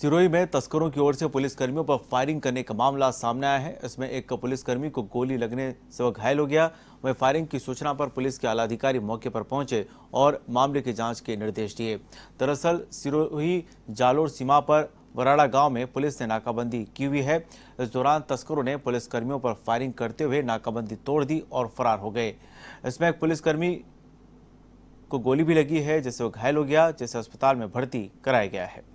सिरोही में तस्करों की ओर से पुलिसकर्मियों पर फायरिंग करने का मामला सामने आया है इसमें एक पुलिसकर्मी को गोली लगने से वह घायल हो गया वहीं फायरिंग की सूचना पर पुलिस के आला अधिकारी मौके पर पहुंचे और मामले की जांच के निर्देश दिए दरअसल सिरोही जालोर सीमा पर वराड़ा गांव में पुलिस ने नाकाबंदी की हुई है इस दौरान तस्करों ने पुलिसकर्मियों पर फायरिंग करते हुए नाकाबंदी तोड़ दी और फरार हो गए इसमें एक पुलिसकर्मी को गोली भी लगी है जिससे वह घायल हो गया जिसे अस्पताल में भर्ती कराया गया है